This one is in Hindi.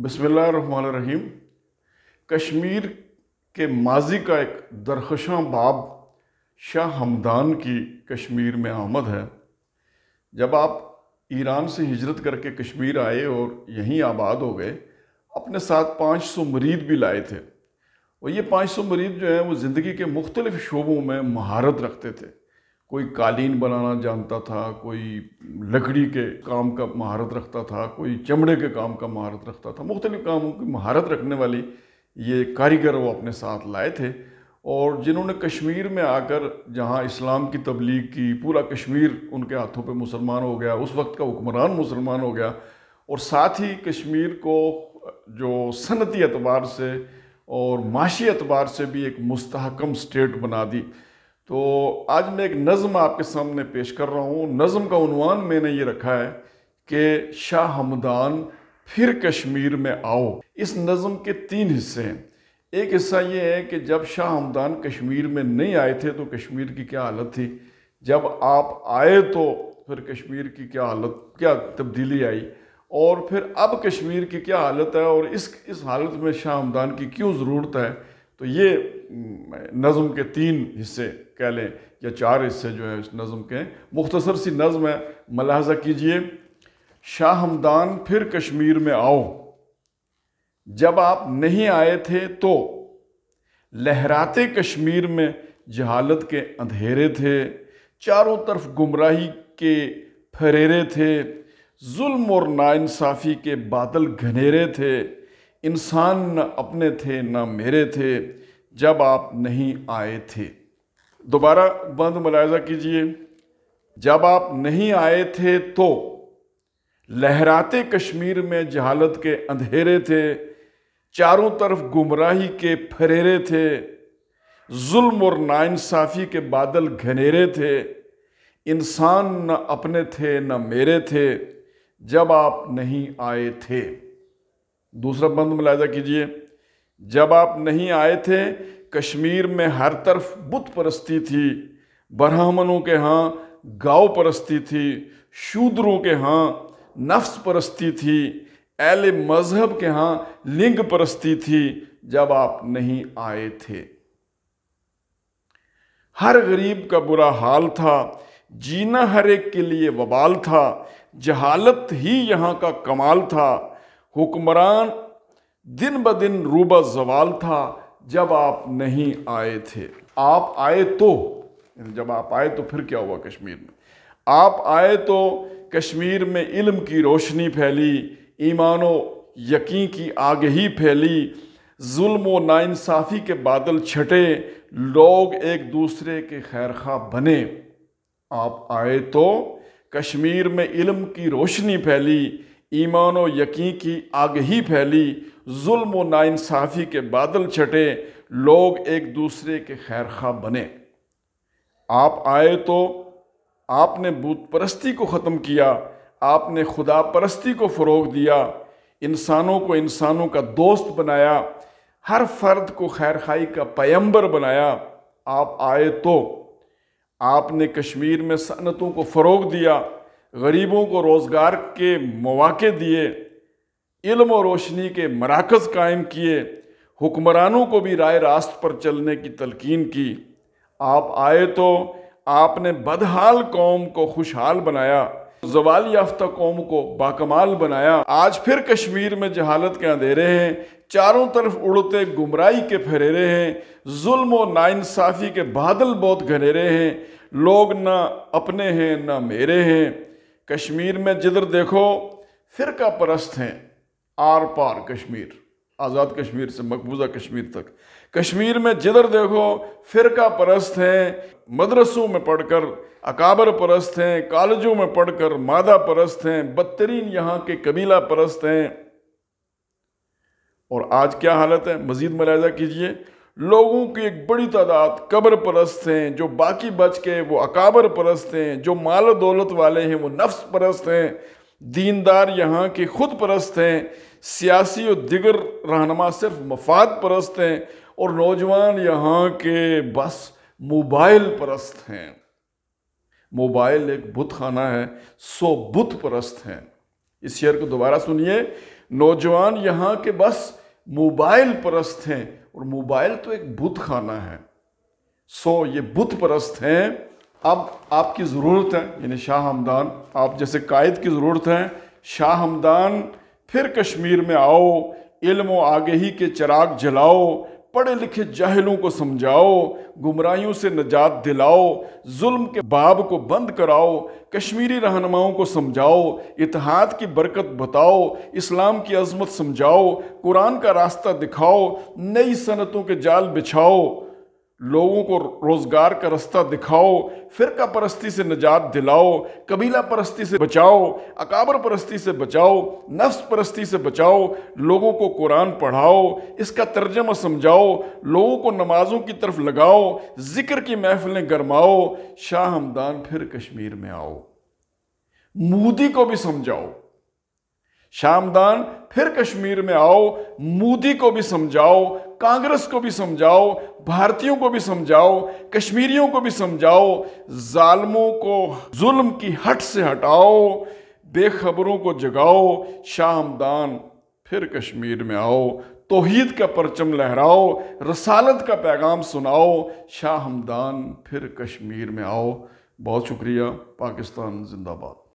बसमीम कश्मीर के माजी का एक दरखशां बाब शाह हमदान की कश्मीर में आमद है जब आप ईरान से हिजरत करके कश्मीर आए और यहीं आबाद हो गए अपने साथ 500 मरीद भी लाए थे और ये 500 मरीद जो हैं वो ज़िंदगी के मुख्तलिफ़ शोबों में महारत रखते थे कोई कालीन बनाना जानता था कोई लकड़ी के काम का महारत रखता था कोई चमड़े के काम का महारत रखता था मुख्तलिफ़ कामों की महारत रखने वाली ये कारीगर वो अपने साथ लाए थे और जिन्होंने कश्मीर में आकर जहाँ इस्लाम की तबलीग की पूरा कश्मीर उनके हाथों पे मुसलमान हो गया उस वक्त का हुक्मरान मुसलमान हो गया और साथ ही कश्मीर को जो सनती अतबार से और माशी अतबार से भी एक मस्तकम स्टेट बना दी तो आज मैं एक नज़म आपके सामने पेश कर रहा हूँ नज़म का उनवान मैंने ये रखा है कि शाह हमदान फिर कश्मीर में आओ इस नज़म के तीन हिस्से हैं एक हिस्सा ये है कि जब शाह हमदान कश्मीर में नहीं आए थे तो कश्मीर की क्या हालत थी जब आप आए तो फिर कश्मीर की क्या हालत क्या तब्दीली आई और फिर अब कश्मीर की क्या हालत है और इस इस हालत में शाह हमदान की क्यों ज़रूरत है तो ये नज़म के तीन हिस्से कह लें या चार हिस्से जो है इस नज़म के मुख्तसर सी नज़म है मलाजा कीजिए शाह हमदान फिर कश्मीर में आओ जब आप नहीं आए थे तो लहराते कश्मीर में जहालत के अंधेरे थे चारों तरफ गुमराही के फरेरे थे जुल्म और नाइंसाफ़ी के बादल घनेरे थे इंसान न अपने थे न मेरे थे जब आप नहीं आए थे दोबारा बंद मुलायजा कीजिए जब आप नहीं आए थे तो लहराते कश्मीर में जहालत के अंधेरे थे चारों तरफ गुमराही के फरेरे थे जुल्म और नाइंसाफ़ी के बादल घनेरे थे इंसान न अपने थे न मेरे थे जब आप नहीं आए थे दूसरा बंद मुलायजा कीजिए जब आप नहीं आए थे कश्मीर में हर तरफ बुत परस्ती थी ब्राह्मणों के यहाँ गाँव परस्ती थी शूद्रों के यहाँ नफ्स परस्ती थी एल मज़हब के यहाँ लिंग परस्ती थी जब आप नहीं आए थे हर गरीब का बुरा हाल था जीना हर एक के लिए वबाल था जहालत ही यहाँ का कमाल था हुक्मरान दिन ब दिन रूबा जवाल था जब आप नहीं आए थे आप आए तो जब आप आए तो फिर क्या हुआ कश्मीर में आप आए तो कश्मीर में इल्म की रोशनी फैली ईमान यकीन की आग ही फैली जुल्म व नाइंसाफ़ी के बादल छटे लोग एक दूसरे के खैर खा बने आप आए तो कश्मीर में इल्म की रोशनी फैली ईमान व यकीन की आग ही फैली जुल्म नाइंसाफ़ी के बादल छटे लोग एक दूसरे के खैर खा बने आप आए तो आपने बुत परस्ती को ख़त्म किया आपने खुदा परस्ती को फ़रोग दिया इंसानों को इंसानों का दोस्त बनाया हर फर्द को खैर खाई का पैम्बर बनाया आप आए तो आपने कश्मीर में सनतों को फ़रोग दिया गरीबों को रोज़गार के मौाक़े दिए इल्म और रोशनी के मराकज़ कायम किए हुक्मरानों को भी राय रास्त पर चलने की तलकीन की आप आए तो आपने बदहाल कौम को खुशहाल बनाया जवाल याफ्ता कौम को बाकमाल बनाया आज फिर कश्मीर में जहालत के अंधेरे हैं चारों तरफ उड़ते गुमराई के फहरेरे हैं जुल्म और नाइंसाफ़ी के बादल बहुत घनेरे हैं लोग ना अपने हैं ना मेरे हैं कश्मीर में जिधर देखो फिर का परस्त हैं आर पार कश्मीर आज़ाद कश्मीर से मकबूजा कश्मीर तक कश्मीर में जिधर देखो फ़िरका परस्त हैं मदरसों में पढ़कर अकाबर परस्त हैं कॉलेजों में पढ़कर मादा परस्त हैं बदतरीन यहाँ के कबीला परस्त हैं और आज क्या हालत है मज़ीद मुलायजा कीजिए लोगों की एक बड़ी तादाद कब्र परस्त हैं जो बाकी बच के वो अकाबर परस्त हैं जो माल दौलत वाले हैं वो नफ्स परस्त हैं दीनदार यहाँ के खुद परस्त हैं सियासी और दिगर रहनमा सिर्फ मफाद परस्त हैं और नौजवान यहाँ के बस मोबाइल परस्त हैं मोबाइल एक बुत खाना है सो बुत परस्त हैं इस शेयर को दोबारा सुनिए नौजवान यहाँ के बस मोबाइल परस्त हैं और मोबाइल तो एक बुत खाना है सो ये बुत परस्त हैं अब आपकी ज़रूरत है यानी शाह हमदान आप जैसे कायद की ज़रूरत है शाह हमदान फिर कश्मीर में आओ इल्म व आगही के चराग जलाओ पढ़े लिखे जाहलों को समझाओ गुमराहियों से नजात दिलाओ जुल्म के बाब को बंद कराओ कश्मीरी रहनुमाओं को समझाओ इतिहाद की बरकत बताओ इस्लाम की अजमत समझाओ कुरान का रास्ता दिखाओ नई सनतों के जाल बिछाओ लोगों को रोजगार का रास्ता दिखाओ फिरका परस्ती से निजात दिलाओ कबीला परस्ती से बचाओ अकाबर परस्ती से बचाओ नफ्स परस्ती से बचाओ लोगों को कुरान पढ़ाओ इसका तर्जमा समझाओ लोगों को नमाजों की तरफ लगाओ ज़िक्र की महफिलें गरमाओ शाह हमदान फिर कश्मीर में आओ मोदी को भी समझाओ शामदान फिर कश्मीर में आओ मोदी को भी समझाओ कांग्रेस को भी समझाओ भारतीयों को भी समझाओ कश्मीरियों को भी समझाओ जालमों को जुल्म की हट से हटाओ बेखबरों को जगाओ शामदान फिर कश्मीर में आओ तोहीद का परचम लहराओ रसालत का पैगाम सुनाओ शाह हमदान फिर कश्मीर में आओ बहुत शुक्रिया पाकिस्तान जिंदाबाद